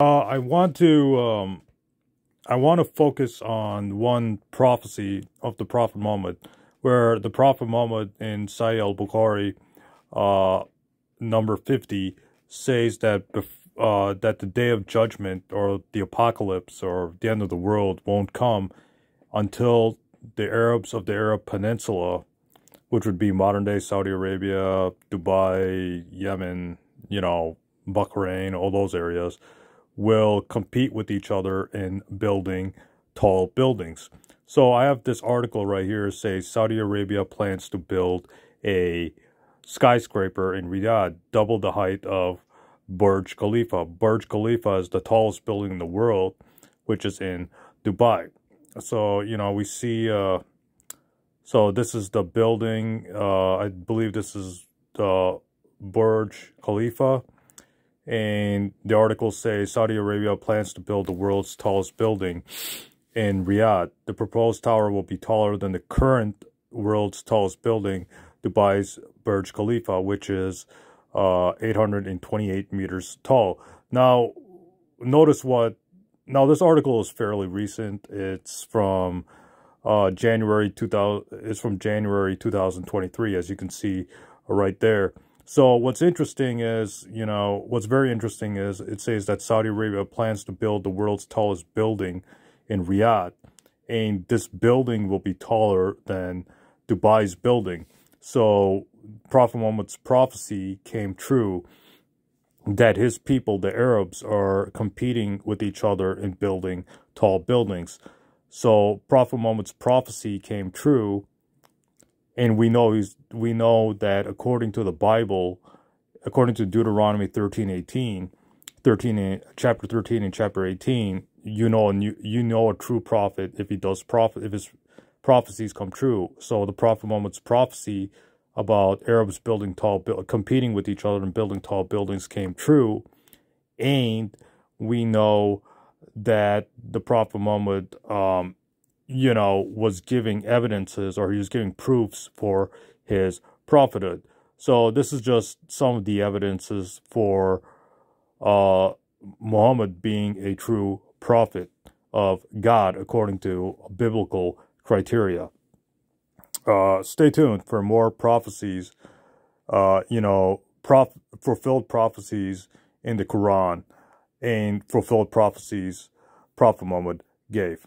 Uh, I want to um, I want to focus on one prophecy of the Prophet Muhammad, where the Prophet Muhammad in Sahih al Bukhari, uh, number fifty, says that uh, that the day of judgment or the apocalypse or the end of the world won't come until the Arabs of the Arab Peninsula, which would be modern day Saudi Arabia, Dubai, Yemen, you know, Bahrain, all those areas will compete with each other in building tall buildings. So I have this article right here say Saudi Arabia plans to build a skyscraper in Riyadh double the height of Burj Khalifa. Burj Khalifa is the tallest building in the world, which is in Dubai. So, you know, we see, uh, so this is the building, uh, I believe this is the Burj Khalifa. And the article says Saudi Arabia plans to build the world's tallest building in Riyadh. The proposed tower will be taller than the current world's tallest building, Dubai's Burj Khalifa, which is uh, 828 meters tall. Now, notice what. Now, this article is fairly recent. It's from uh, January 2000. It's from January 2023, as you can see right there. So what's interesting is, you know, what's very interesting is it says that Saudi Arabia plans to build the world's tallest building in Riyadh. And this building will be taller than Dubai's building. So Prophet Muhammad's prophecy came true that his people, the Arabs, are competing with each other in building tall buildings. So Prophet Muhammad's prophecy came true and we know he's we know that according to the Bible, according to Deuteronomy 13, 18, 13 chapter 13 and chapter 18, you know a you know a true prophet if he does prophet if his prophecies come true. So the prophet Muhammad's prophecy about Arabs building tall competing with each other and building tall buildings came true, and we know that the prophet Muhammad um, you know, was giving evidences or he was giving proofs for his prophethood. So this is just some of the evidences for uh, Muhammad being a true prophet of God according to biblical criteria. Uh, stay tuned for more prophecies, uh, you know, prof fulfilled prophecies in the Quran and fulfilled prophecies Prophet Muhammad gave.